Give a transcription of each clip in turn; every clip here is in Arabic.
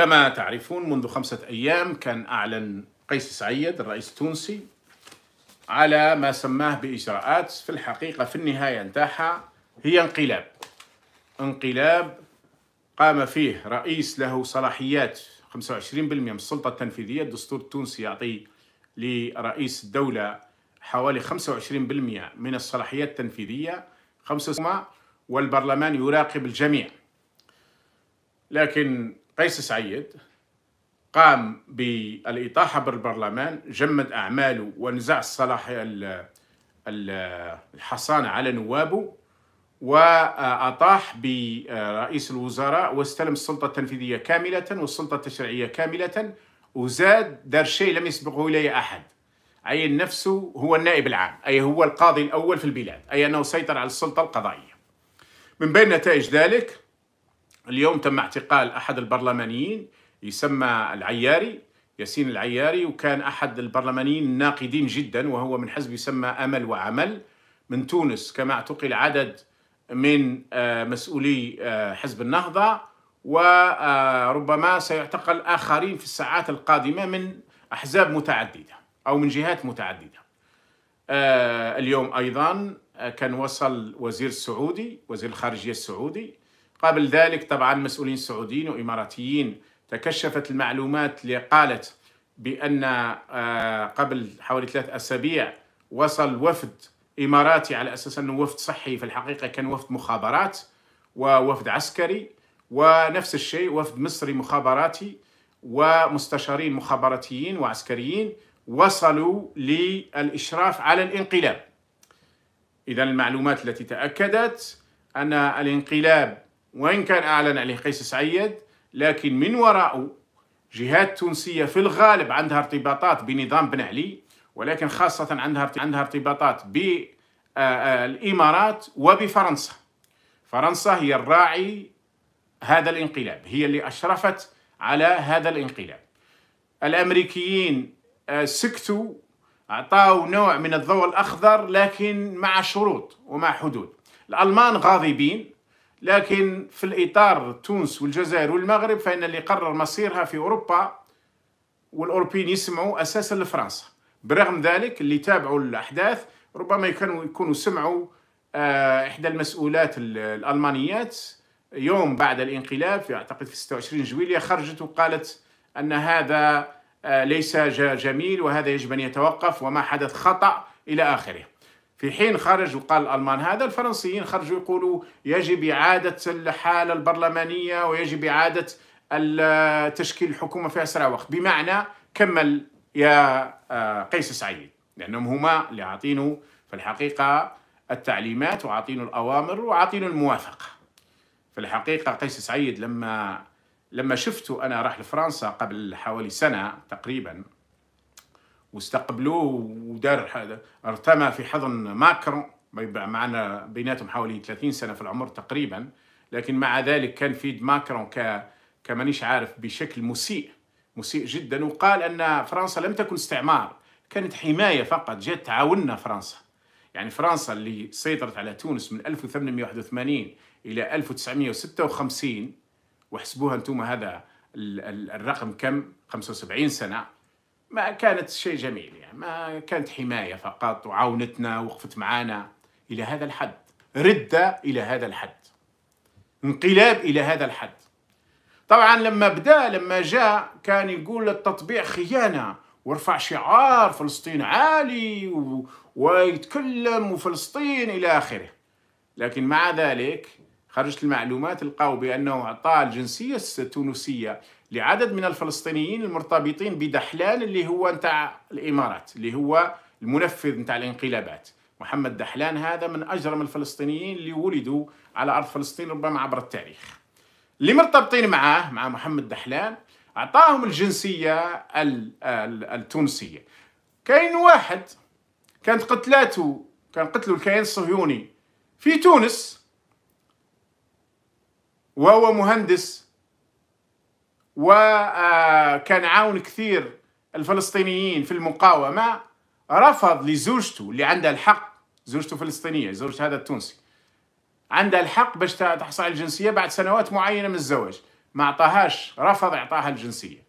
كما تعرفون منذ خمسة أيام كان أعلن قيس سعيد الرئيس التونسي على ما سماه بإجراءات في الحقيقة في النهاية نتاعها هي انقلاب انقلاب قام فيه رئيس له صلاحيات 25% من السلطة التنفيذية الدستور التونسي يعطي لرئيس الدولة حوالي 25% من الصلاحيات التنفيذية خمسة والبرلمان يراقب الجميع لكن قيس سعيد قام بالإطاحة بالبرلمان جمد أعماله ونزع الصلاحية الحصانة على نوابه وأطاح برئيس الوزراء واستلم السلطة التنفيذية كاملة والسلطة التشريعية كاملة وزاد دار شيء لم يسبقه إليه أحد عين نفسه هو النائب العام أي هو القاضي الأول في البلاد أي أنه سيطر على السلطة القضائية من بين نتائج ذلك اليوم تم اعتقال احد البرلمانيين يسمى العياري ياسين العياري وكان احد البرلمانيين الناقدين جدا وهو من حزب يسمى امل وعمل من تونس كما اعتقل عدد من آه، مسؤولي آه، حزب النهضه وربما آه، سيعتقل اخرين في الساعات القادمه من احزاب متعدده او من جهات متعدده. اليوم ايضا كان وصل وزير السعودي وزير الخارجيه السعودي قبل ذلك طبعا مسؤولين سعوديين وإماراتيين تكشفت المعلومات اللي قالت بأن آه، قبل حوالي ثلاث أسابيع وصل وفد إماراتي على أساس أنه وفد صحي في الحقيقة كان وفد مخابرات ووفد عسكري ونفس الشيء وفد مصري مخابراتي ومستشارين مخابراتيين وعسكريين وصلوا للإشراف على الانقلاب إذا المعلومات التي تأكدت أن الانقلاب وإن كان أعلن عليه قيس سعيد لكن من وراءه جهات تونسية في الغالب عندها ارتباطات بنظام بن علي ولكن خاصة عندها عندها ارتباطات بالإمارات وبفرنسا فرنسا هي الراعي هذا الانقلاب هي اللي أشرفت على هذا الانقلاب الأمريكيين سكتوا أعطاوا نوع من الضوء الأخضر لكن مع شروط ومع حدود الألمان غاضبين لكن في الإطار تونس والجزائر والمغرب فإن اللي قرر مصيرها في أوروبا والأوروبيين يسمعوا أساسا لفرنسا برغم ذلك اللي تابعوا الأحداث ربما يكونوا, يكونوا سمعوا آه، إحدى المسؤولات الألمانيات يوم بعد الانقلاب في أعتقد في 26 جويلية خرجت وقالت أن هذا آه، ليس جميل وهذا يجب أن يتوقف وما حدث خطأ إلى آخره في حين خرج وقال الألمان هذا الفرنسيين خرجوا يقولوا يجب إعادة الحالة البرلمانية ويجب إعادة تشكيل الحكومة في أسرع وقت بمعنى كمل يا آه، قيس سعيد لأنهم هما اللي عاطينه في الحقيقة التعليمات وعاطينه الأوامر وعاطينه الموافقة في الحقيقة قيس سعيد لما لما شفته أنا راح لفرنسا قبل حوالي سنة تقريباً واستقبلوه ودار هذا ارتمى في حضن ماكرون معنا بيناتهم حوالي 30 سنه في العمر تقريبا لكن مع ذلك كان فيد ماكرون ك كمانيش عارف بشكل مسيء مسيء جدا وقال ان فرنسا لم تكن استعمار كانت حمايه فقط جت تعاوننا فرنسا يعني فرنسا اللي سيطرت على تونس من 1881 الى 1956 واحسبوها انتم هذا الرقم كم 75 سنه ما كانت شيء جميل يعني ما كانت حماية فقط وعاونتنا وقفت معانا إلى هذا الحد ردة إلى هذا الحد انقلاب إلى هذا الحد طبعا لما بدا لما جاء كان يقول التطبيع خيانة ورفع شعار فلسطين عالي و... ويتكلم وفلسطين إلى آخره لكن مع ذلك خرجت المعلومات لقاو بأنه أعطى الجنسية التونسية لعدد من الفلسطينيين المرتبطين بدحلان اللي هو نتاع الامارات اللي هو المنفذ نتاع الانقلابات محمد دحلان هذا من اجرم الفلسطينيين اللي ولدوا على ارض فلسطين ربما عبر التاريخ اللي مرتبطين معاه مع محمد دحلان اعطاهم الجنسيه التونسيه كاين واحد كانت قتلاته كان قتلوا الكيان الصهيوني في تونس وهو مهندس وكان عاون كثير الفلسطينيين في المقاومة رفض لزوجته اللي عندها الحق زوجته فلسطينية زوج هذا التونسي عندها الحق باش تحصل على الجنسية بعد سنوات معينة من الزواج ما اعطاهاش رفض اعطاها الجنسية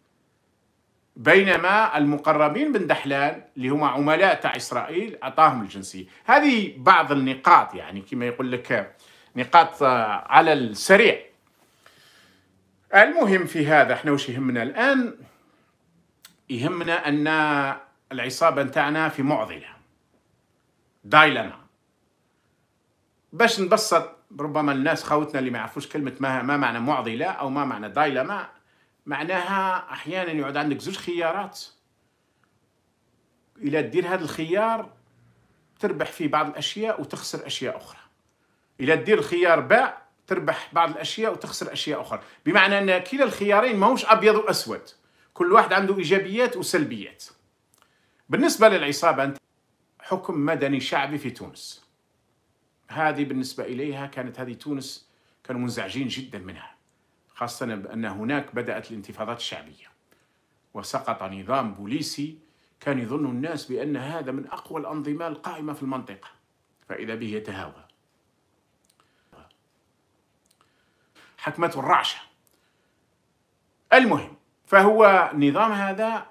بينما المقربين بن دحلان اللي هما عملاء تاع اسرائيل اعطاهم الجنسيه هذه بعض النقاط يعني كما يقول لك نقاط آه، على السريع المهم في هذا احنا وش يهمنا الان يهمنا ان العصابه نتاعنا في معضله دايلما باش نبسط ربما الناس خوتنا اللي ما يعرفوش كلمه ما, ما معنى معضله او ما معنى دايلما معناها احيانا يعود عندك زوج خيارات الى تدير هذا الخيار تربح فيه بعض الاشياء وتخسر اشياء اخرى الى تدير الخيار باء تربح بعض الاشياء وتخسر اشياء اخرى بمعنى ان كلا الخيارين ماهوش ابيض واسود كل واحد عنده ايجابيات وسلبيات بالنسبه للعصابه انت حكم مدني شعبي في تونس هذه بالنسبه اليها كانت هذه تونس كانوا منزعجين جدا منها خاصه بان هناك بدات الانتفاضات الشعبيه وسقط نظام بوليسي كان يظن الناس بان هذا من اقوى الانظمه القائمه في المنطقه فاذا به يتهاوى حكمته الرعشه المهم فهو نظام هذا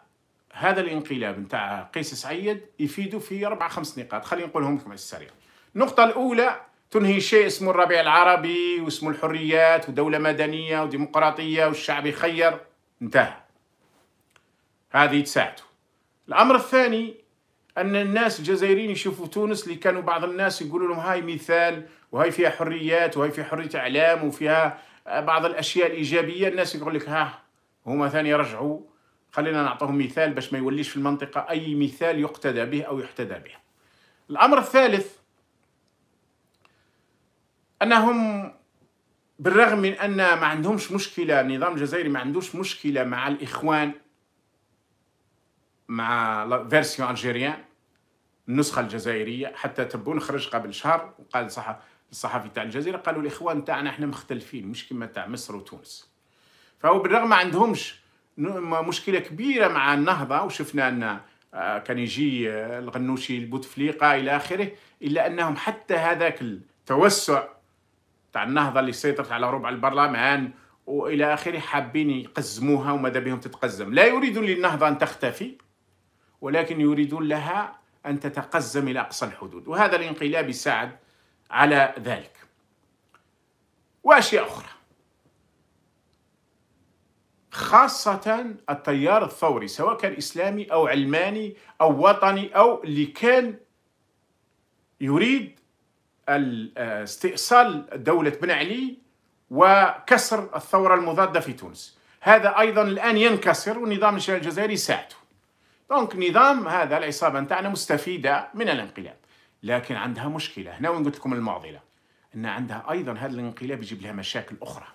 هذا الانقلاب نتاع قيس سعيد يفيد في اربع خمس نقاط خلينا نقولهم لكم على السريع النقطه الاولى تنهي شيء اسمه الربيع العربي واسمه الحريات ودوله مدنيه وديمقراطيه والشعب يخير انتهى هذه تساعده الامر الثاني ان الناس الجزائريين يشوفوا تونس اللي كانوا بعض الناس يقولوا لهم هاي مثال وهاي فيها حريات وهاي فيها حريه اعلام وفيها بعض الاشياء الايجابيه الناس يقول لك ها هما ثاني رجعوا خلينا نعطيهم مثال باش ما يوليش في المنطقه اي مثال يقتدى به او يحتذى به الامر الثالث انهم بالرغم من ان ما عندهمش مشكله النظام الجزائري ما عندوش مشكله مع الاخوان مع فيرسيون الجيريان النسخه الجزائريه حتى تبون خرج قبل شهر وقال صح الصحفي تاع الجزيره قالوا الاخوان تاعنا احنا مختلفين مش كما تاع مصر وتونس فهو بالرغم ما عندهمش مشكله كبيره مع النهضه وشفنا ان آه، كان يجي آه، الغنوشي البوتفليقه الى اخره الا انهم حتى هذاك التوسع تاع النهضه اللي سيطرت على ربع البرلمان والى اخره حابين يقزموها وماذا بهم تتقزم لا يريدون للنهضه ان تختفي ولكن يريدون لها ان تتقزم الى اقصى الحدود وهذا الانقلاب ساعد على ذلك واشياء اخرى خاصة التيار الثوري سواء كان إسلامي أو علماني أو وطني أو اللي كان يريد استئصال دولة بن علي وكسر الثورة المضادة في تونس هذا أيضا الآن ينكسر والنظام الجزائري ساعته دونك نظام هذا العصابة نتاعنا مستفيدة من الانقلاب لكن عندها مشكلة هنا وين قلت لكم المعضلة أن عندها أيضا هذا الانقلاب يجيب لها مشاكل أخرى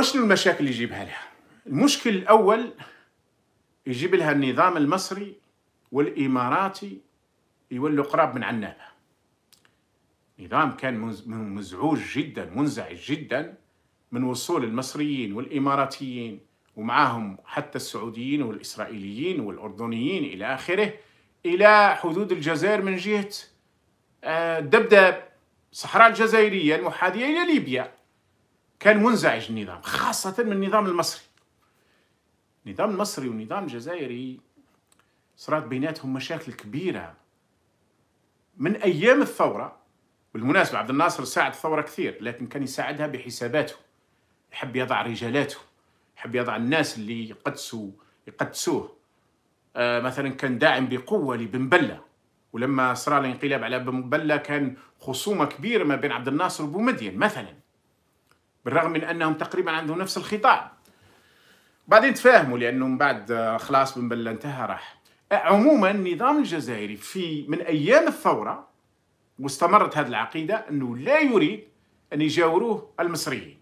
شنو المشاكل اللي يجيبها لها المشكل الأول يجيب لها النظام المصري والإماراتي يولوا قراب من عنابة نظام كان مزعوج جدا منزعج جدا من وصول المصريين والإماراتيين ومعهم حتى السعوديين والإسرائيليين والأردنيين إلى آخره إلى حدود الجزائر من جهة آه، دبدب صحراء الجزائرية المحاذية إلى ليبيا كان منزعج النظام خاصة من النظام المصري النظام المصري والنظام الجزائري صارت بيناتهم مشاكل كبيرة من أيام الثورة بالمناسبة عبد الناصر ساعد الثورة كثير لكن كان يساعدها بحساباته يحب يضع رجالاته يحب يضع الناس اللي يقدسوا يقدسوه آه، مثلا كان داعم بقوه لبن بله ولما صرا الانقلاب على بن بله كان خصومه كبيره ما بين عبد الناصر وبومدين مثلا بالرغم من انهم تقريبا عندهم نفس الخطاب بعدين تفاهموا لانه من بعد آه، خلاص بن بله انتهى راح عموما النظام الجزائري في من ايام الثوره واستمرت هذه العقيده انه لا يريد ان يجاوروه المصريين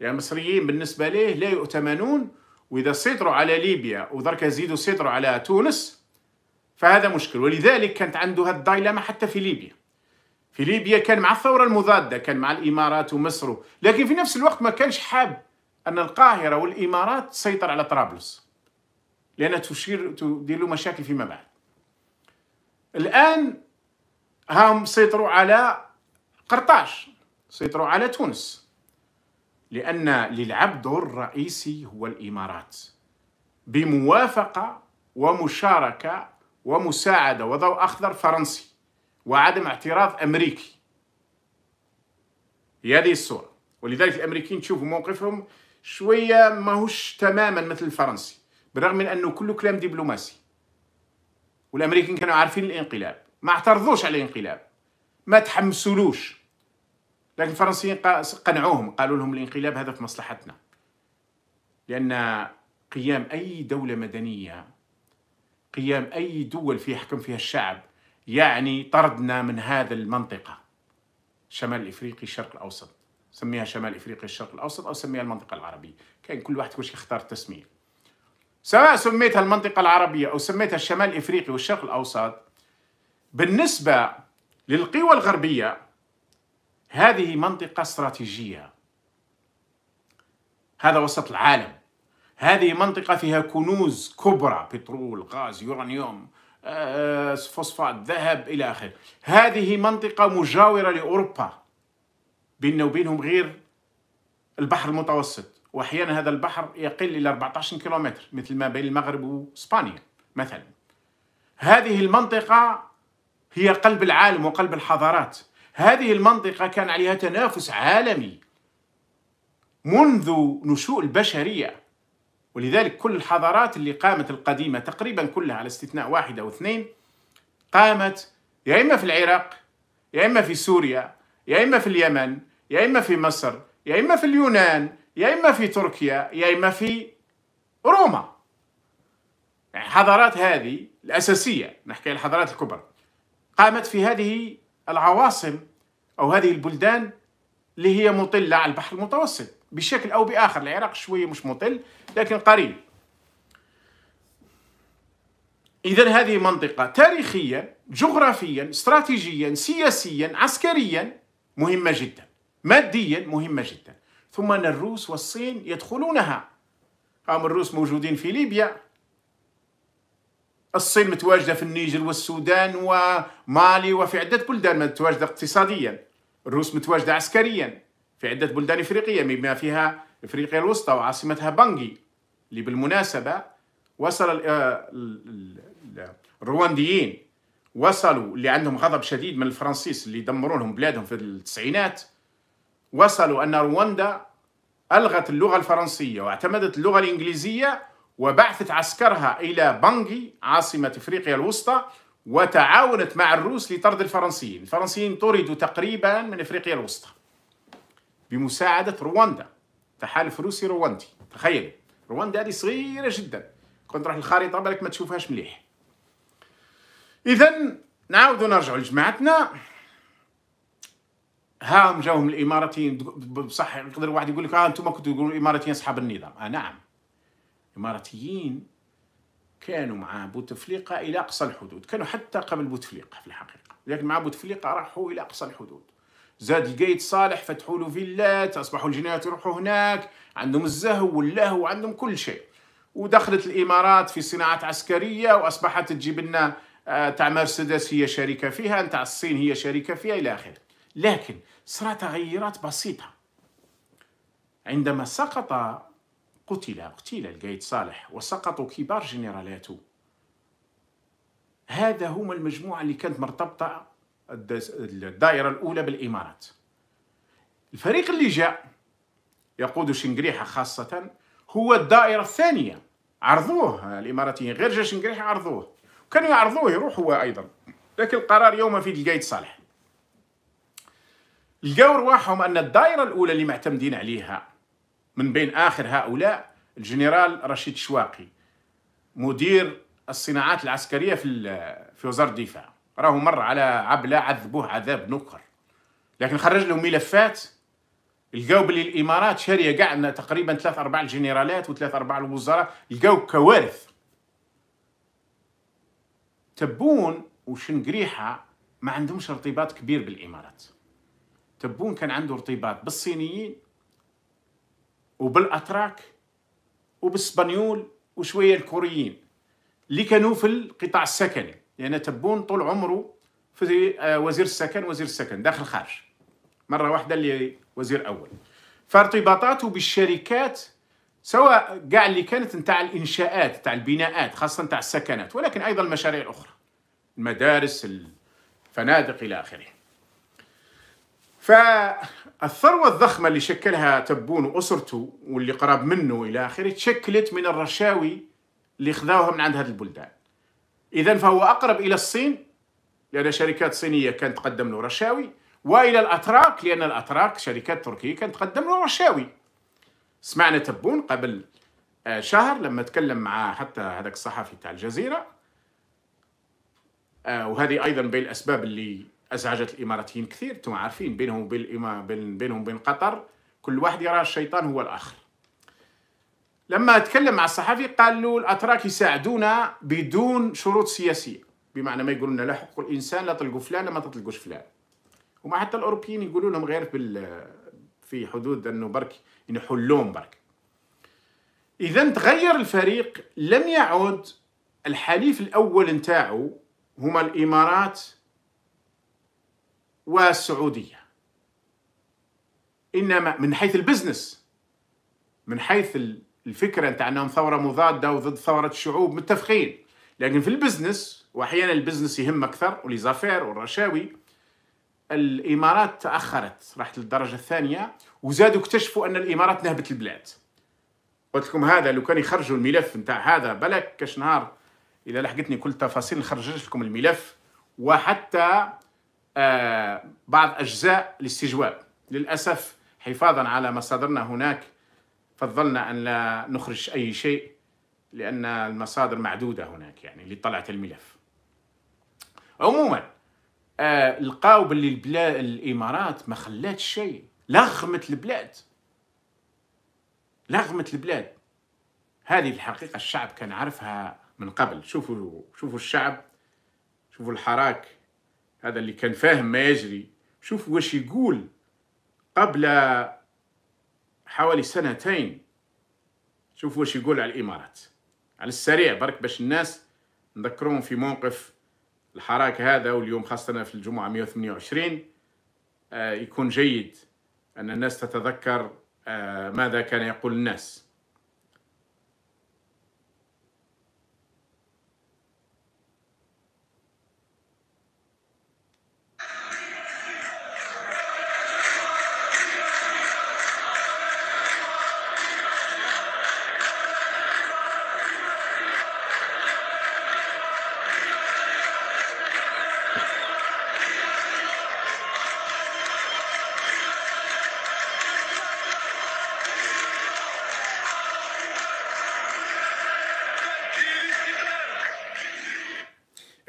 يعني المصريين بالنسبه ليه لا يؤتمنون واذا سيطروا على ليبيا ودرك يزيدوا سيطروا على تونس فهذا مشكل ولذلك كانت عنده الدايلما حتى في ليبيا في ليبيا كان مع الثوره المضاده كان مع الامارات ومصر لكن في نفس الوقت ما كانش حاب ان القاهره والامارات تسيطر على طرابلس لانها تشير تدير له مشاكل فيما بعد الان هم سيطروا على قرطاج سيطروا على تونس لأن للعبد رئيسي هو الإمارات بموافقة ومشاركة ومساعدة وضوء أخضر فرنسي وعدم اعتراض أمريكي هي هذه الصورة ولذلك الأمريكيين تشوفوا موقفهم شوية ماهوش تماما مثل الفرنسي بالرغم من أنه كله كلام دبلوماسي والأمريكيين كانوا عارفين الانقلاب ما اعترضوش على الانقلاب ما تحمسولوش لكن الفرنسيين قنعوهم قالوا لهم الانقلاب هذا في مصلحتنا لأن قيام أي دولة مدنية قيام أي دول في يحكم فيها الشعب يعني طردنا من هذه المنطقة شمال إفريقي الشرق الأوسط سميها شمال إفريقيا الشرق الأوسط أو سميها المنطقة العربية كان كل واحد وش يختار التسمية سواء سميتها المنطقة العربية أو سميتها الشمال الإفريقي والشرق الأوسط بالنسبة للقوى الغربية هذه منطقة استراتيجية هذا وسط العالم هذه منطقة فيها كنوز كبرى بترول غاز يورانيوم آه، فوسفات ذهب إلى آخره هذه منطقة مجاورة لأوروبا بيننا وبينهم غير البحر المتوسط وأحيانا هذا البحر يقل إلى 14 كيلومتر مثل ما بين المغرب وإسبانيا مثلا هذه المنطقة هي قلب العالم وقلب الحضارات هذه المنطقة كان عليها تنافس عالمي منذ نشوء البشرية ولذلك كل الحضارات اللي قامت القديمة تقريبا كلها على استثناء واحد أو اثنين قامت يا إما في العراق يا إما في سوريا يا إما في اليمن يا إما في مصر يا إما في اليونان يا إما في تركيا يا إما في روما يعني الحضارات هذه الأساسية نحكي الحضارات الكبرى قامت في هذه العواصم أو هذه البلدان اللي هي مطلة على البحر المتوسط بشكل أو بآخر العراق شوية مش مطل لكن قريب إذا هذه منطقة تاريخيا جغرافيا استراتيجيا سياسيا عسكريا مهمة جدا ماديا مهمة جدا ثم أن الروس والصين يدخلونها قام الروس موجودين في ليبيا الصين متواجدة في النيجر والسودان ومالي وفي عدة بلدان متواجدة اقتصاديا الروس متواجدة عسكريا في عدة بلدان إفريقية بما فيها إفريقيا الوسطى وعاصمتها بانجي اللي بالمناسبة وصل آه، الروانديين وصلوا اللي عندهم غضب شديد من الفرنسيس اللي يدمروا لهم بلادهم في التسعينات وصلوا أن رواندا ألغت اللغة الفرنسية واعتمدت اللغة الإنجليزية وبعثت عسكرها إلى بانجي عاصمة إفريقيا الوسطى وتعاونت مع الروس لطرد الفرنسيين الفرنسيين طردوا تقريبا من إفريقيا الوسطى بمساعدة رواندا تحالف روسي رواندي تخيل رواندا هذه صغيرة جدا كنت راح الخريطة بالك ما تشوفهاش مليح إذا نعود نرجعوا لجماعتنا هاهم جاهم الاماراتيين بصح يقدر واحد يقول لك ها آه، انتم كنتوا تقولوا الاماراتيين اصحاب النظام آه نعم الإماراتيين كانوا مع بوتفليقة إلى أقصى الحدود كانوا حتى قبل بوتفليقة في الحقيقة لكن مع بوتفليقة راحوا إلى أقصى الحدود زاد القيد صالح فتحوا له فيلات أصبحوا الجنايات يروحوا هناك عندهم الزهو واللهو وعندهم كل شيء ودخلت الإمارات في صناعات عسكرية وأصبحت تجيب لنا آه، تاع مرسيدس هي شركة فيها تاع الصين هي شركة فيها إلى آخره لكن صرا تغيرات بسيطة عندما سقط قتل قتل القايد صالح وسقطوا كبار جنرالاته هذا هما المجموعة اللي كانت مرتبطة الدائرة الأولى بالإمارات الفريق اللي جاء يقود شنقريحة خاصة هو الدائرة الثانية عرضوه الإماراتيين غير جا شنقريحة عرضوه كانوا يعرضوه يروح هو أيضا لكن القرار يوم في القايد صالح لقاو رواحهم أن الدائرة الأولى اللي معتمدين عليها من بين آخر هؤلاء الجنرال رشيد شواقي مدير الصناعات العسكرية في في وزارة الدفاع راهو مر على عبلة عذبوه عذاب نكر لكن خرج له ملفات لقاو بلي الامارات شاريه كاع تقريبا ثلاث اربع الجنرالات وثلاث اربع الوزراء لقاو كوارث تبون وشنقريحه ما عندهمش ارتباط كبير بالامارات تبون كان عنده ارتباط بالصينيين وبالأتراك وبالسبانيول وشوية الكوريين اللي كانوا في القطاع السكني لأن يعني تبون طول عمره في آه، وزير السكن وزير السكن داخل خارج مرة واحدة اللي وزير أول فارتباطاته بالشركات سواء كاع اللي كانت نتاع الانشاءات نتاع البناءات خاصه نتاع السكنات ولكن ايضا المشاريع الاخرى المدارس الفنادق الى اخره فالثروة الضخمة اللي شكلها تبون وأسرته واللي قراب منه إلى آخره تشكلت من الرشاوي اللي خذاوها من عند هذه البلدان إذا فهو أقرب إلى الصين لأن شركات صينية كانت تقدم له رشاوي وإلى الأتراك لأن الأتراك شركات تركية كانت تقدم له رشاوي سمعنا تبون قبل آه، شهر لما تكلم مع حتى هذاك الصحفي تاع الجزيرة آه، وهذه أيضا بين الأسباب اللي ازعجت الاماراتيين كثير انتم عارفين بينهم وبين الإما... بينهم وبين قطر كل واحد يرى الشيطان هو الاخر لما تكلم مع الصحفي قال له الاتراك يساعدونا بدون شروط سياسيه بمعنى ما يقولون لا حقوق الانسان لا تلقوا فلان ما تطلقوش فلان وما حتى الاوروبيين يقولوا لهم غير بال في حدود انه برك ينحلون برك اذا تغير الفريق لم يعد الحليف الاول نتاعو هما الامارات والسعودية إنما من حيث البزنس من حيث الفكرة أنت أنهم ثورة مضادة وضد ثورة الشعوب متفقين لكن في البزنس وأحيانا البزنس يهم أكثر وليزافير والرشاوي الإمارات تأخرت راحت للدرجة الثانية وزادوا اكتشفوا أن الإمارات نهبت البلاد قلت لكم هذا لو كان يخرجوا الملف نتاع هذا بلك كاش نهار إذا لحقتني كل التفاصيل نخرج لكم الملف وحتى بعض أجزاء الاستجواب للأسف حفاظا على مصادرنا هناك فضلنا أن لا نخرج أي شيء لأن المصادر معدودة هناك يعني اللي طلعت الملف عموما آه، لقاو باللي البلاد الامارات ما خلاتش شيء لغمت البلاد لغمت البلاد هذه الحقيقه الشعب كان عارفها من قبل شوفوا شوفوا الشعب شوفوا الحراك هذا اللي كان فاهم ما يجري شوف واش يقول قبل حوالي سنتين شوف واش يقول على الامارات على السريع برك باش الناس نذكرهم في موقف الحراك هذا واليوم خاصة في الجمعة 128 آه يكون جيد أن الناس تتذكر آه ماذا كان يقول الناس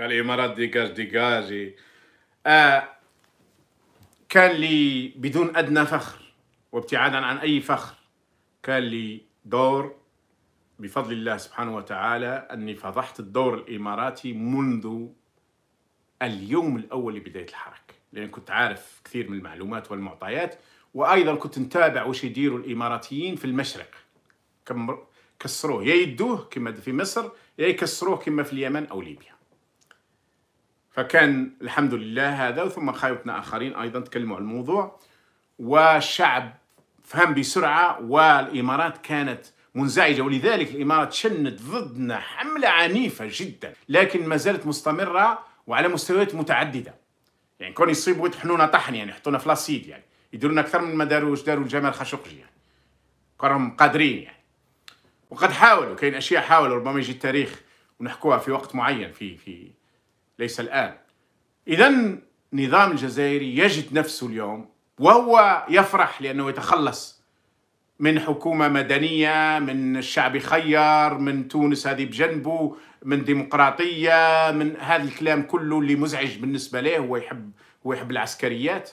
الامارات إيه، ديجاج ديكاجي آه كان لي بدون ادنى فخر وابتعادا عن اي فخر كان لي دور بفضل الله سبحانه وتعالى اني فضحت الدور الاماراتي منذ اليوم الاول لبدايه الحركه لان كنت عارف كثير من المعلومات والمعطيات وايضا كنت نتابع واش يديروا الاماراتيين في المشرق كسروه يا يدوه كما في مصر يا يكسروه كما في اليمن او ليبيا فكان الحمد لله هذا ثم خاوتنا آخرين أيضا تكلموا عن الموضوع والشعب فهم بسرعة والإمارات كانت منزعجة ولذلك الإمارات شنت ضدنا حملة عنيفة جدا لكن ما زالت مستمرة وعلى مستويات متعددة يعني كون يصيبوا يطحنونا طحن يعني يحطونا في لاسيد يعني يديرونا أكثر من ما داروا داروا الجمال خاشقجي يعني كرهم قادرين يعني وقد حاولوا كاين أشياء حاولوا ربما يجي التاريخ ونحكوها في وقت معين في في ليس الآن إذا النظام الجزائري يجد نفسه اليوم وهو يفرح لأنه يتخلص من حكومة مدنية من الشعب خير من تونس هذه بجنبه من ديمقراطية من هذا الكلام كله اللي مزعج بالنسبة له هو يحب هو يحب العسكريات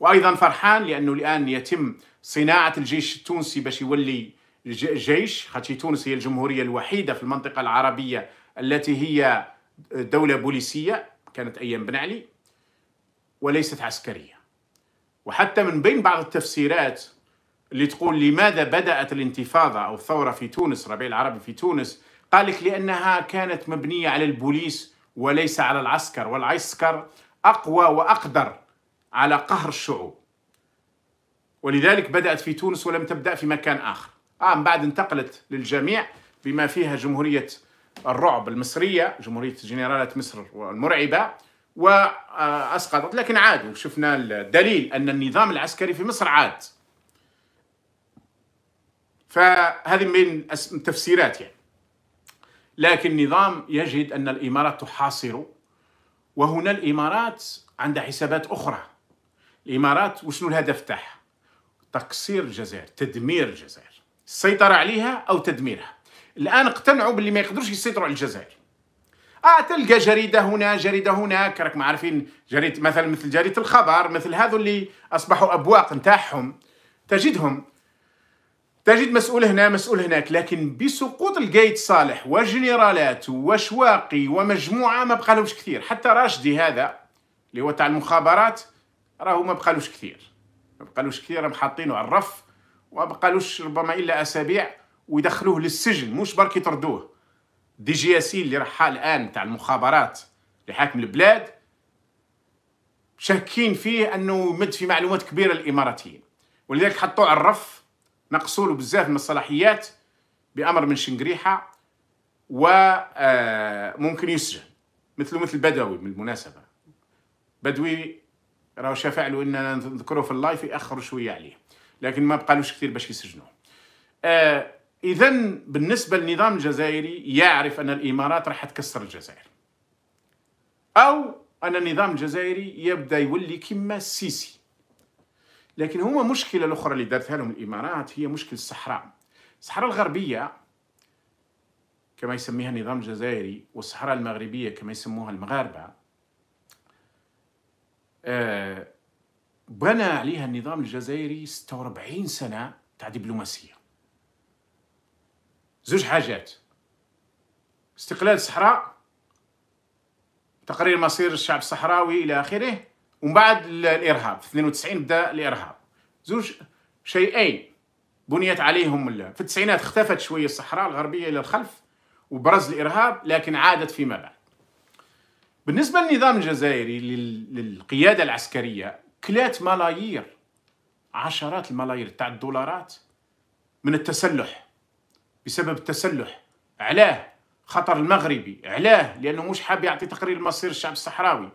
وأيضا فرحان لأنه الآن يتم صناعة الجيش التونسي باش يولي جيش خاطر تونس هي الجمهورية الوحيدة في المنطقة العربية التي هي دولة بوليسية كانت أيام بن علي وليست عسكرية وحتى من بين بعض التفسيرات اللي تقول لماذا بدأت الانتفاضة أو الثورة في تونس ربيع العربي في تونس قال لك لأنها كانت مبنية على البوليس وليس على العسكر والعسكر أقوى وأقدر على قهر الشعوب ولذلك بدأت في تونس ولم تبدأ في مكان آخر آه من بعد انتقلت للجميع بما فيها جمهورية الرعب المصرية جمهورية جنرالات مصر المرعبة وأسقطت لكن عاد وشفنا الدليل أن النظام العسكري في مصر عاد فهذه من التفسيرات يعني لكن النظام يجد أن الإمارات تحاصر وهنا الإمارات عندها حسابات أخرى الإمارات وشنو الهدف تاعها تقصير الجزائر تدمير الجزائر السيطرة عليها أو تدميرها الان اقتنعوا باللي ما يقدروش يسيطروا على الجزائر اه تلقى جريده هنا جريده هناك راكم عارفين جريده مثلا مثل جريده الخبر مثل هذو اللي اصبحوا ابواق نتاعهم تجدهم تجد مسؤول هنا مسؤول هناك لكن بسقوط القايد صالح وجنرالات وشواقي ومجموعه ما بقالوش كثير حتى راشدي هذا اللي هو تاع المخابرات راهو ما بقالوش كثير ما بقالوش كثير راهم على الرف وما بقالوش ربما الا اسابيع ويدخلوه للسجن مش برك يطردوه دي جي اس اللي راح الان تاع المخابرات اللي حاكم البلاد شاكين فيه انه مد في معلومات كبيره للاماراتيين ولذلك حطوه على الرف نقصوا له بزاف من الصلاحيات بامر من شنقريحه وممكن آه، يسجن مثله مثل بدوي بالمناسبه بدوي راهو شافع له اننا نذكره في اللايف ياخر شويه عليه لكن ما بقالوش كثير باش يسجنوه آه إذا بالنسبة للنظام الجزائري يعرف أن الإمارات راح تكسر الجزائر أو أن النظام الجزائري يبدأ يولي كما السيسي لكن هما مشكلة الأخرى اللي دارتها لهم الإمارات هي مشكل الصحراء الصحراء الغربية كما يسميها النظام الجزائري والصحراء المغربية كما يسموها المغاربة آه، بنى عليها النظام الجزائري 46 سنة تاع دبلوماسية زوج حاجات استقلال الصحراء تقرير مصير الشعب الصحراوي الى اخره ومن بعد الارهاب في 92 بدا الارهاب زوج شيئين بنيت عليهم في التسعينات اختفت شويه الصحراء الغربيه الى الخلف وبرز الارهاب لكن عادت فيما بعد بالنسبه للنظام الجزائري للقياده العسكريه كلات ملايير عشرات الملايير تاع الدولارات من التسلح بسبب التسلح علاه خطر المغربي علاه لانه مش حاب يعطي تقرير مصير الشعب الصحراوي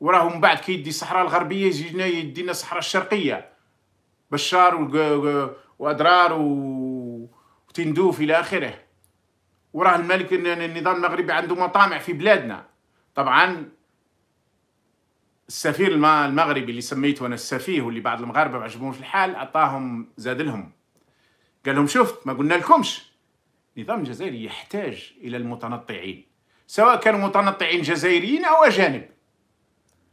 وراه من بعد كيدي الصحراء الغربيه يجينا يدينا الصحراء الشرقيه بشار واضرار وتندوف الى اخره وراه الملك النظام المغربي عنده مطامع في بلادنا طبعا السفير المغربي اللي سميته انا السفيه واللي بعض المغاربه ما عجبهمش الحال اعطاهم زاد لهم قال لهم شفت ما قلنا لكمش النظام الجزائري يحتاج الى المتنطعين سواء كانوا متنطعين جزائريين او اجانب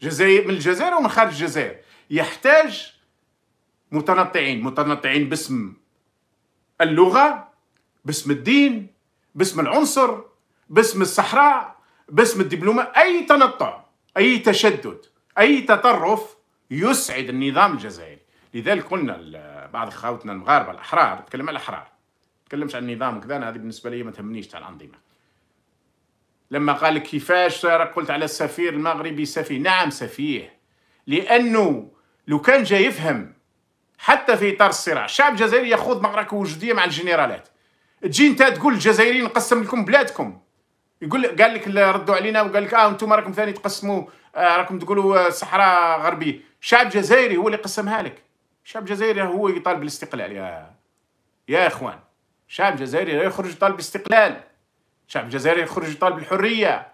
جزائر من الجزائر ومن خارج الجزائر يحتاج متنطعين متنطعين باسم اللغه باسم الدين باسم العنصر باسم الصحراء باسم الدبلوما اي تنطع اي تشدد اي تطرف يسعد النظام الجزائري لذلك قلنا بعض خاوتنا المغاربه الاحرار نتكلم على الاحرار نتكلمش عن النظام وكذا انا هذه بالنسبه لي ما تهمنيش تاع الانظمه لما قال لك كيفاش قلت على السفير المغربي سفيه نعم سفيه لانه لو كان جاي يفهم حتى في اطار الصراع الشعب الجزائري يخوض معركه وجوديه مع الجنرالات تجي انت تقول الجزائريين نقسم لكم بلادكم يقول قال لك ردوا علينا وقال لك اه انتم راكم ثاني تقسموا آه راكم تقولوا الصحراء آه، غربيه الشعب الجزائري هو اللي قسمها لك الشعب الجزائري هو يطالب بالاستقلال يا يا اخوان الشعب الجزائري لا يخرج يطالب بالاستقلال الشعب الجزائري يخرج يطالب الحريه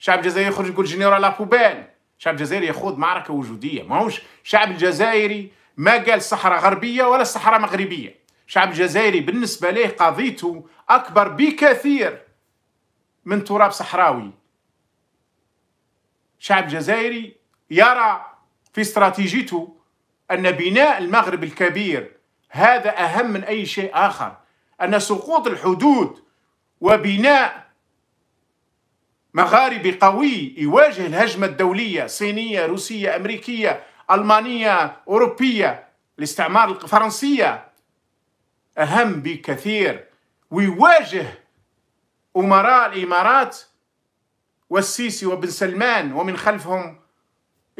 الشعب الجزائري يخرج يقول جنرال لابوبان الشعب الجزائري يخوض معركه وجوديه ماهوش الشعب الجزائري ما قال صحراء غربيه ولا صحراء مغربيه الشعب الجزائري بالنسبه ليه قضيته اكبر بكثير من تراب صحراوي شعب جزائري يرى في استراتيجيته أن بناء المغرب الكبير هذا أهم من أي شيء آخر أن سقوط الحدود وبناء مغاربي قوي يواجه الهجمة الدولية صينية روسية أمريكية ألمانية أوروبية الاستعمار الفرنسية أهم بكثير ويواجه أمراء الإمارات والسيسي وبن سلمان ومن خلفهم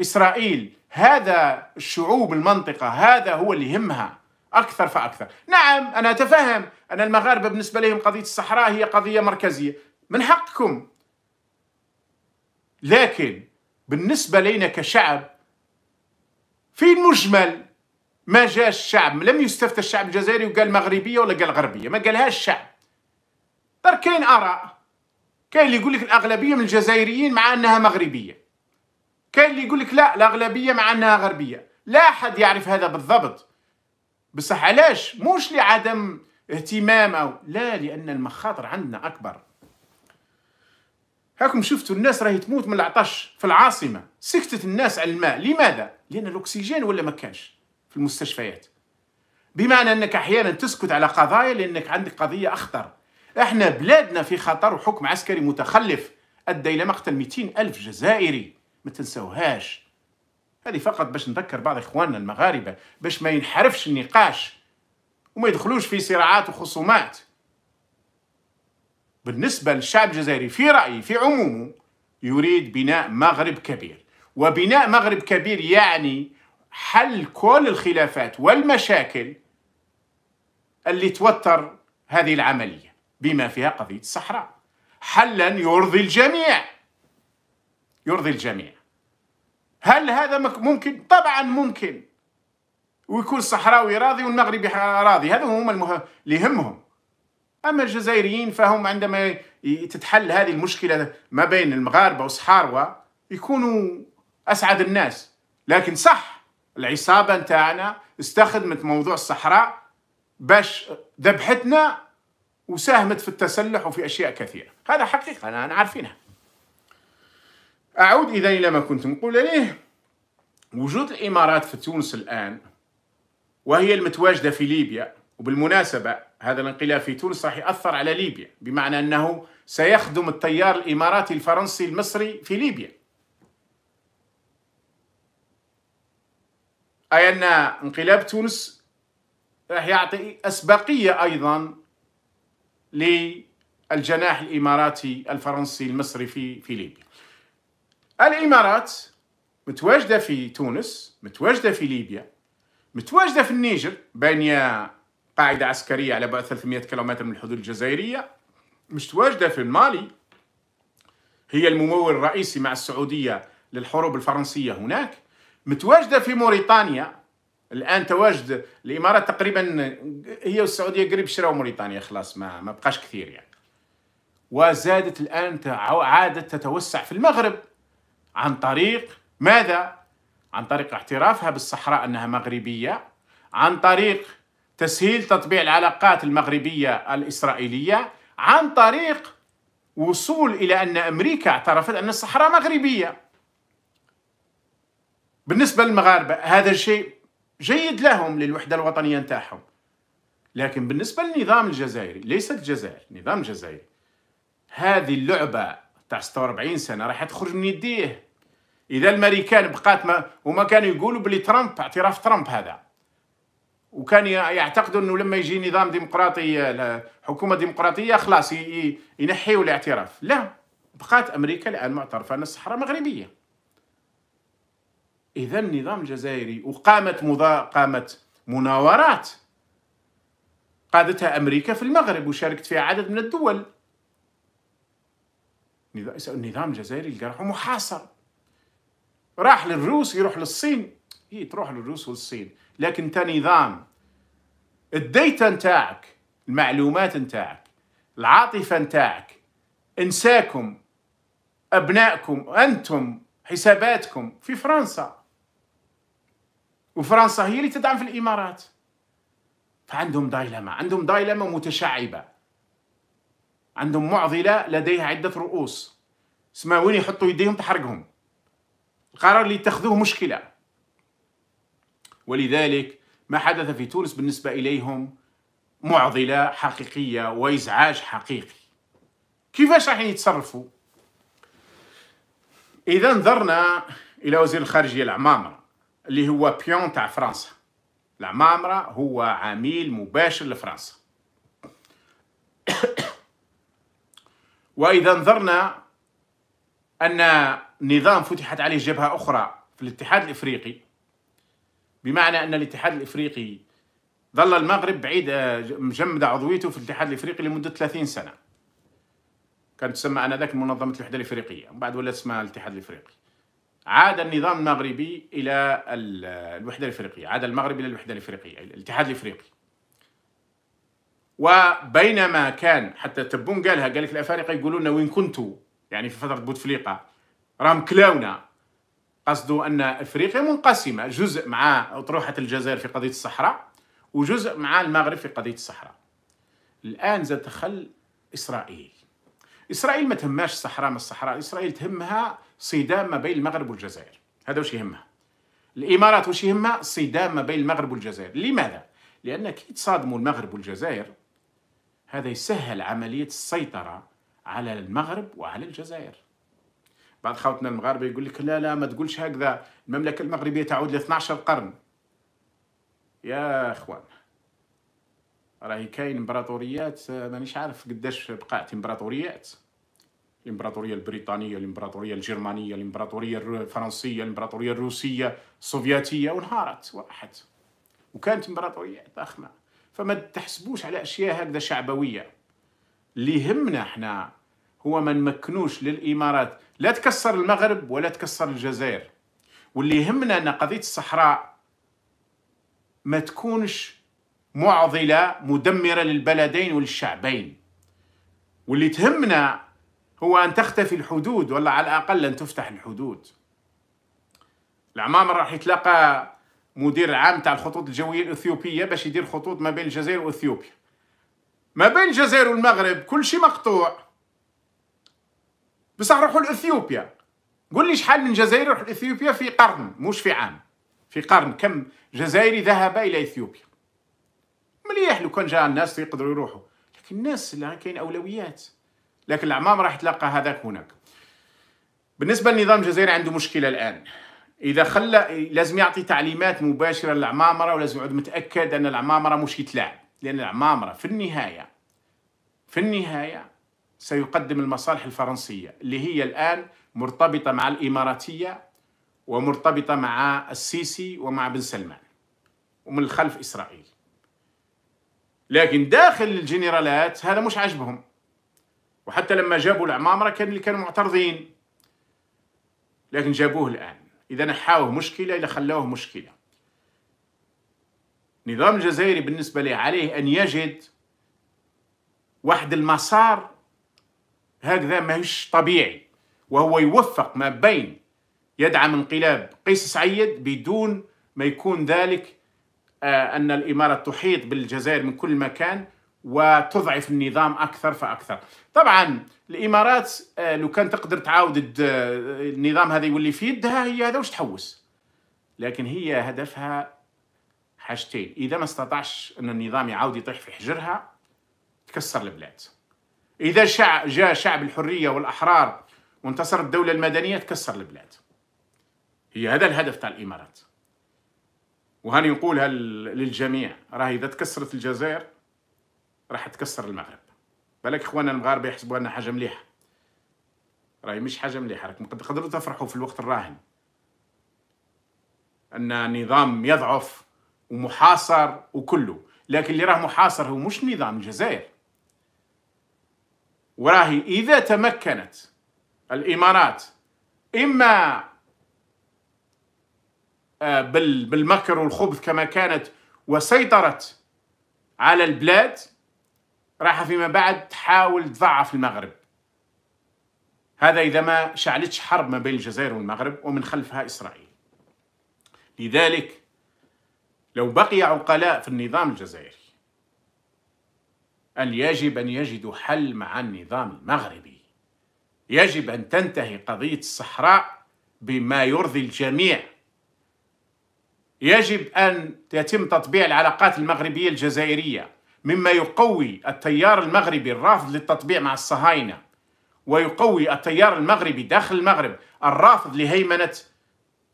إسرائيل هذا الشعوب المنطقة هذا هو اللي يهمها أكثر فأكثر نعم أنا أتفهم أن المغاربة بالنسبة لهم قضية الصحراء هي قضية مركزية من حقكم لكن بالنسبة لنا كشعب في المجمل ما جاش الشعب لم يستفتى الشعب الجزائري وقال مغربية ولا قال غربية ما قالهاش الشعب ترى كاين آراء كاين اللي يقول لك الأغلبية من الجزائريين مع أنها مغربية كاين اللي يقول لك لا الاغلبيه مع انها غربيه لا احد يعرف هذا بالضبط بصح علاش موش لعدم اهتمام او لا لان المخاطر عندنا اكبر هاكم شفتوا الناس راهي تموت من العطش في العاصمه سكتت الناس على الماء لماذا لان الاكسجين ولا ما كانش في المستشفيات بمعنى انك احيانا تسكت على قضايا لانك عندك قضيه اخطر احنا بلادنا في خطر وحكم عسكري متخلف ادى الى مقتل 200 الف جزائري ما تنسوهاش هذه فقط باش نذكر بعض اخواننا المغاربه باش ما ينحرفش النقاش وما يدخلوش في صراعات وخصومات بالنسبه للشعب الجزائري في رايي في عمومه يريد بناء مغرب كبير وبناء مغرب كبير يعني حل كل الخلافات والمشاكل اللي توتر هذه العمليه بما فيها قضيه الصحراء حلا يرضي الجميع يرضي الجميع هل هذا ممكن؟ طبعا ممكن ويكون الصحراوي راضي والمغربي راضي هذا هما المه... اللي يهمهم اما الجزائريين فهم عندما تتحل هذه المشكله ما بين المغاربه والصحاروة يكونوا اسعد الناس لكن صح العصابه نتاعنا استخدمت موضوع الصحراء باش ذبحتنا وساهمت في التسلح وفي اشياء كثيره هذا حقيقه انا عارفينها أعود إذا إلى ما كنت نقول عليه وجود الإمارات في تونس الآن وهي المتواجدة في ليبيا وبالمناسبة هذا الانقلاب في تونس راح يأثر على ليبيا بمعنى أنه سيخدم التيار الإماراتي الفرنسي المصري في ليبيا أي أن انقلاب تونس راح يعطي أسبقية أيضا للجناح الإماراتي الفرنسي المصري في في ليبيا الامارات متواجده في تونس متواجده في ليبيا متواجده في النيجر بانيه قاعده عسكريه على بعد 300 كيلومتر من الحدود الجزائريه متواجده في مالي هي الممول الرئيسي مع السعوديه للحروب الفرنسيه هناك متواجده في موريتانيا الان تواجد الامارات تقريبا هي والسعوديه قريب شراو موريتانيا خلاص ما ما بقاش كثير يعني وزادت الان عادت تتوسع في المغرب عن طريق ماذا؟ عن طريق اعترافها بالصحراء أنها مغربية عن طريق تسهيل تطبيع العلاقات المغربية الإسرائيلية عن طريق وصول إلى أن أمريكا اعترفت أن الصحراء مغربية بالنسبة للمغاربة هذا الشيء جيد لهم للوحدة الوطنية نتاعهم لكن بالنسبة للنظام الجزائري ليست الجزائر النظام الجزائري هذه اللعبة تاع 46 سنه راح تخرج من يديه اذا الامريكان بقات ما هما كانوا يقولوا بلي ترامب اعتراف ترامب هذا وكان يعتقدوا انه لما يجي نظام ديمقراطي حكومه ديمقراطيه خلاص ينحيوا الاعتراف لا بقات امريكا الان معترفه ان الصحراء مغربيه اذا النظام الجزائري وقامت مضا... قامت مناورات قادتها امريكا في المغرب وشاركت فيها عدد من الدول النظام الجزائري اللي راح محاصر راح للروس يروح للصين هي إيه، تروح للروس والصين لكن انت نظام الديتا نتاعك المعلومات نتاعك العاطفة نتاعك انساكم ابنائكم انتم حساباتكم في فرنسا وفرنسا هي اللي تدعم في الامارات فعندهم دايلما عندهم دايلما متشعبه عندهم معضلة لديها عدة رؤوس اسمها وين يحطوا يديهم تحرقهم القرار اللي يتخذوه مشكلة ولذلك ما حدث في تونس بالنسبة إليهم معضلة حقيقية وإزعاج حقيقي كيفاش راح يتصرفوا إذا نظرنا إلى وزير الخارجية العمامرة اللي هو بيون تاع فرنسا العمامرة هو عميل مباشر لفرنسا وإذا نظرنا أن نظام فتحت عليه جبهة أخرى في الاتحاد الإفريقي بمعنى أن الاتحاد الإفريقي ظل المغرب بعيد آه، مجمد عضويته في الاتحاد الإفريقي لمدة 30 سنة كانت تسمى آنذاك منظمة الوحدة الإفريقية ومن بعد ولا اسمها الاتحاد الإفريقي عاد النظام المغربي إلى الوحدة الإفريقية عاد المغرب إلى الوحدة الإفريقية الاتحاد الإفريقي وبينما كان حتى تبون قالها قال لك الافارقه يقولوا لنا وين كنتوا يعني في فتره بوتفليقه راهم كلاونا قصدوا ان افريقيا منقسمه جزء مع اطروحه الجزائر في قضيه الصحراء وجزء مع المغرب في قضيه الصحراء الان زاد دخل اسرائيل اسرائيل ما تهماش الصحراء من الصحراء اسرائيل تهمها صدام ما بين المغرب والجزائر هذا واش يهمها الامارات واش يهمها صدام ما بين المغرب والجزائر لماذا لان كي تصادموا المغرب والجزائر هذا يسهل عملية السيطرة على المغرب وعلى الجزائر بعض خوتنا المغاربة يقول لك لا لا ما تقولش هكذا المملكة المغربية تعود ل 12 قرن يا اخوان راهي كاين امبراطوريات مانيش عارف قداش بقات امبراطوريات الامبراطوريه البريطانيه الامبراطوريه الجرمانيه الامبراطوريه الفرنسيه الامبراطوريه الروسيه السوفياتية وانهارت وراحت وكانت امبراطوريات ضخمه فما تحسبوش على اشياء هكذا شعبويه اللي يهمنا احنا هو ما نمكنوش للامارات لا تكسر المغرب ولا تكسر الجزائر واللي يهمنا ان قضيه الصحراء ما تكونش معضله مدمره للبلدين وللشعبين واللي تهمنا هو ان تختفي الحدود ولا على الاقل ان تفتح الحدود العمامه راح يتلاقى مدير عام تاع الخطوط الجويه الاثيوبيه باش يدير خطوط ما بين الجزائر واثيوبيا ما بين الجزائر والمغرب كل شيء مقطوع بصح روحوا لاثيوبيا قول لي شحال من جزائري يروح لاثيوبيا في قرن مش في عام في قرن كم جزائري ذهب الى اثيوبيا مليح لو كان جاء الناس يقدروا يروحوا لكن الناس اللي كاين اولويات لكن العمام راح تلقى هذاك هناك بالنسبه للنظام الجزائري عنده مشكله الان اذا خلى لازم يعطي تعليمات مباشره للعمامره ولازم يعود متاكد ان العمامره مش يتلاعب لان العمامره في النهايه في النهايه سيقدم المصالح الفرنسيه اللي هي الان مرتبطه مع الاماراتيه ومرتبطه مع السيسي ومع بن سلمان ومن الخلف اسرائيل لكن داخل الجنرالات هذا مش عاجبهم وحتى لما جابوا العمامره كان اللي كانوا معترضين لكن جابوه الان إذا نحاوه مشكلة الى خلاوه مشكلة النظام الجزائري بالنسبة لي عليه أن يجد واحد المسار هكذا ماهوش طبيعي وهو يوفق ما بين يدعم انقلاب قيس سعيد بدون ما يكون ذلك آه، أن الإمارة تحيط بالجزائر من كل مكان وتضعف النظام اكثر فاكثر طبعا الامارات آه، لو كان تقدر تعاود النظام هذا يولي في يدها هي هذا واش تحوس لكن هي هدفها حاجتين اذا ما استطاعش ان النظام يعاود يطيح في حجرها تكسر البلاد اذا شع... جاء شعب الحريه والاحرار وانتصر الدوله المدنيه تكسر البلاد هي هذا الهدف تاع الامارات وهاني نقولها للجميع راهي اذا تكسرت الجزائر راح تكسر المغرب بالك اخواننا المغاربه يحسبوا انها حاجه مليحه راهي مش حاجه مليحه راكم تقدروا تفرحوا في الوقت الراهن ان نظام يضعف ومحاصر وكله لكن اللي راه محاصر هو مش نظام الجزائر وراهي اذا تمكنت الامارات اما آه، بالمكر والخبث كما كانت وسيطرت على البلاد راح فيما بعد تحاول تضعف المغرب هذا إذا ما شعلتش حرب ما بين الجزائر والمغرب ومن خلفها إسرائيل لذلك لو بقي عقلاء في النظام الجزائري أن يجب أن يجدوا حل مع النظام المغربي يجب أن تنتهي قضية الصحراء بما يرضي الجميع يجب أن يتم تطبيع العلاقات المغربية الجزائرية مما يقوي التيار المغربي الرافض للتطبيع مع الصهاينة ويقوي التيار المغربي داخل المغرب الرافض لهيمنة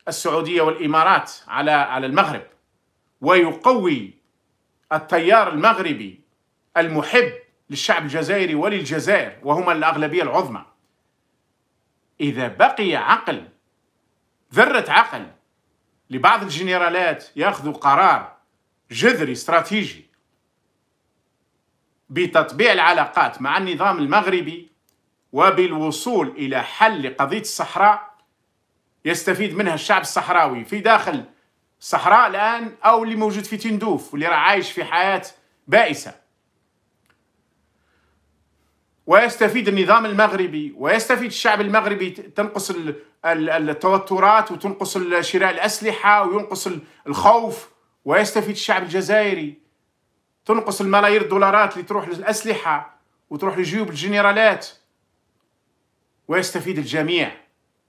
السعودية والإمارات على على المغرب ويقوي التيار المغربي المحب للشعب الجزائري وللجزائر وهما الأغلبية العظمى إذا بقي عقل ذرة عقل لبعض الجنرالات ياخذوا قرار جذري استراتيجي بتطبيع العلاقات مع النظام المغربي وبالوصول إلى حل قضية الصحراء يستفيد منها الشعب الصحراوي في داخل الصحراء الآن أو اللي موجود في تندوف واللي راه عايش في حياة بائسة ويستفيد النظام المغربي ويستفيد الشعب المغربي تنقص التوترات وتنقص شراء الأسلحة وينقص الخوف ويستفيد الشعب الجزائري تنقص الملايير الدولارات اللي تروح للأسلحة وتروح لجيوب الجنرالات ويستفيد الجميع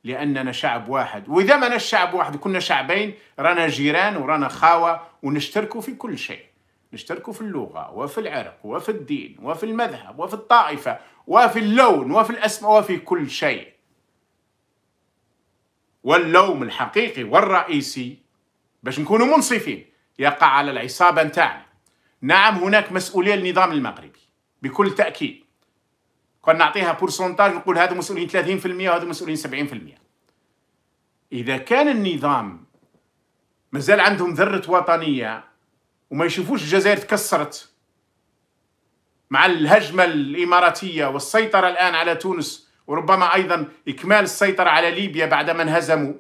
لأننا شعب واحد وإذا ما شعب واحد وكنا شعبين رانا جيران ورانا خاوة ونشتركوا في كل شيء نشتركوا في اللغة وفي العرق وفي الدين وفي المذهب وفي الطائفة وفي اللون وفي الأسماء وفي كل شيء واللوم الحقيقي والرئيسي باش نكونوا منصفين يقع على العصابة نتاعنا نعم هناك مسؤوليه للنظام المغربي بكل تاكيد كون نعطيها بورسونتاج نقول هذا مسؤولين 30% وهذا مسؤولين 70% اذا كان النظام مازال عندهم ذره وطنيه وما يشوفوش الجزائر تكسرت مع الهجمه الاماراتيه والسيطره الان على تونس وربما ايضا اكمال السيطره على ليبيا بعدما انهزموا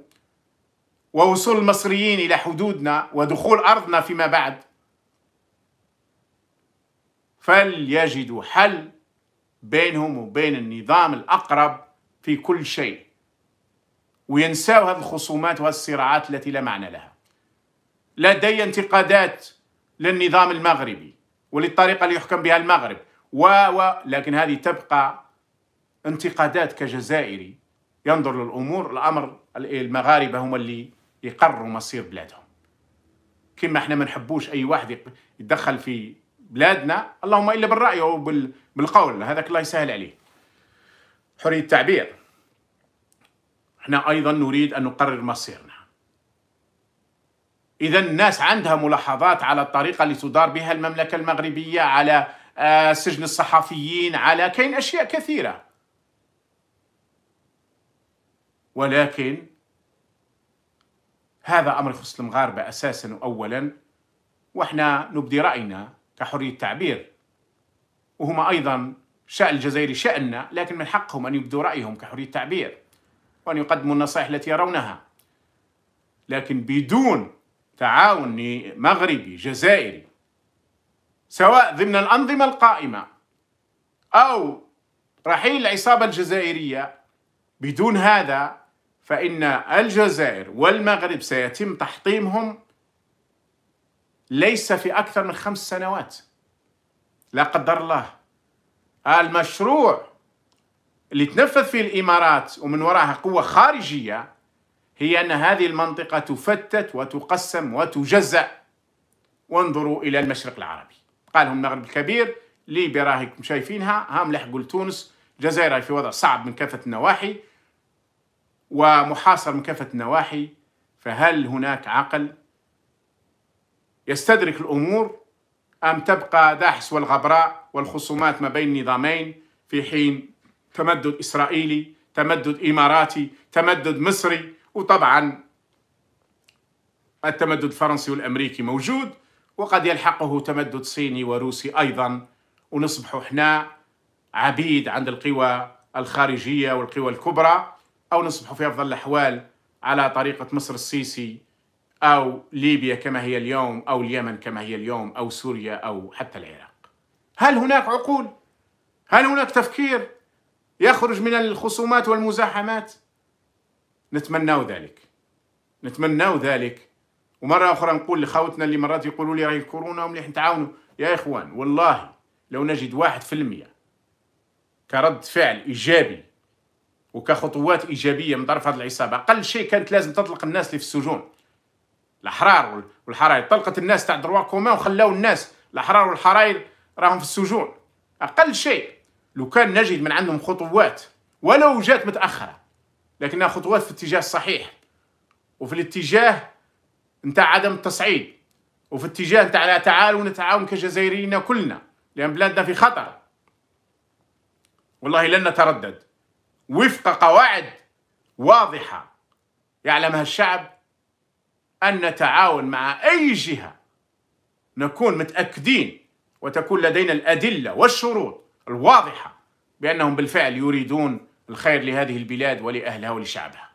ووصول المصريين الى حدودنا ودخول ارضنا فيما بعد فليجدوا حل بينهم وبين النظام الأقرب في كل شيء وينساو هذه الخصومات والصراعات التي لا معنى لها لدي انتقادات للنظام المغربي وللطريقة اللي يحكم بها المغرب و, و... لكن هذه تبقى انتقادات كجزائري ينظر للأمور الأمر المغاربة هم اللي يقرروا مصير بلادهم كما احنا ما نحبوش أي واحد يتدخل في بلادنا اللهم الا بالراي او بالقول هذاك الله يسهل عليه حريه التعبير احنا ايضا نريد ان نقرر مصيرنا اذا الناس عندها ملاحظات على الطريقه اللي تدار بها المملكه المغربيه على آه، سجن الصحفيين على كاين اشياء كثيره ولكن هذا امر يخص المغاربه اساسا واولا واحنا نبدي راينا كحرية تعبير وهما أيضا شأن الجزائري شأننا لكن من حقهم أن يبدوا رأيهم كحرية تعبير وأن يقدموا النصائح التي يرونها لكن بدون تعاون مغربي جزائري سواء ضمن الأنظمة القائمة أو رحيل العصابة الجزائرية بدون هذا فإن الجزائر والمغرب سيتم تحطيمهم ليس في أكثر من خمس سنوات لا قدر الله المشروع اللي تنفذ فيه الإمارات ومن وراها قوة خارجية هي أن هذه المنطقة تفتت وتقسم وتجزأ وانظروا إلى المشرق العربي قالهم المغرب الكبير ليبيا راهيكم شايفينها هام لحقوا لتونس جزائر في وضع صعب من كافة النواحي ومحاصر من كافة النواحي فهل هناك عقل يستدرك الأمور أم تبقى داحس والغبراء والخصومات ما بين النظامين في حين تمدد إسرائيلي تمدد إماراتي تمدد مصري وطبعا التمدد الفرنسي والأمريكي موجود وقد يلحقه تمدد صيني وروسي أيضا ونصبح احنا عبيد عند القوى الخارجية والقوى الكبرى أو نصبح في أفضل الأحوال على طريقة مصر السيسي أو ليبيا كما هي اليوم أو اليمن كما هي اليوم أو سوريا أو حتى العراق هل هناك عقول؟ هل هناك تفكير يخرج من الخصومات والمزاحمات؟ نتمنى ذلك نتمنى ذلك ومرة أخرى نقول لخوتنا اللي مرات يقولوا لي راهي الكورونا ومليح نتعاونوا يا إخوان والله لو نجد واحد في المية كرد فعل إيجابي وكخطوات إيجابية من طرف هذه العصابة أقل شيء كانت لازم تطلق الناس اللي في السجون الاحرار والحراير طلقت الناس تاع دروا كومان وخلاو الناس الاحرار والحراير راهم في السجون اقل شيء لو كان نجد من عندهم خطوات ولو جات متاخره لكنها خطوات في الاتجاه الصحيح وفي الاتجاه نتاع عدم التصعيد وفي اتجاه نتاع تعالوا نتعاون كجزائريين كلنا لان بلادنا في خطر والله لن نتردد وفق قواعد واضحه يعلمها الشعب أن نتعاون مع أي جهة نكون متأكدين وتكون لدينا الأدلة والشروط الواضحة بأنهم بالفعل يريدون الخير لهذه البلاد ولأهلها ولشعبها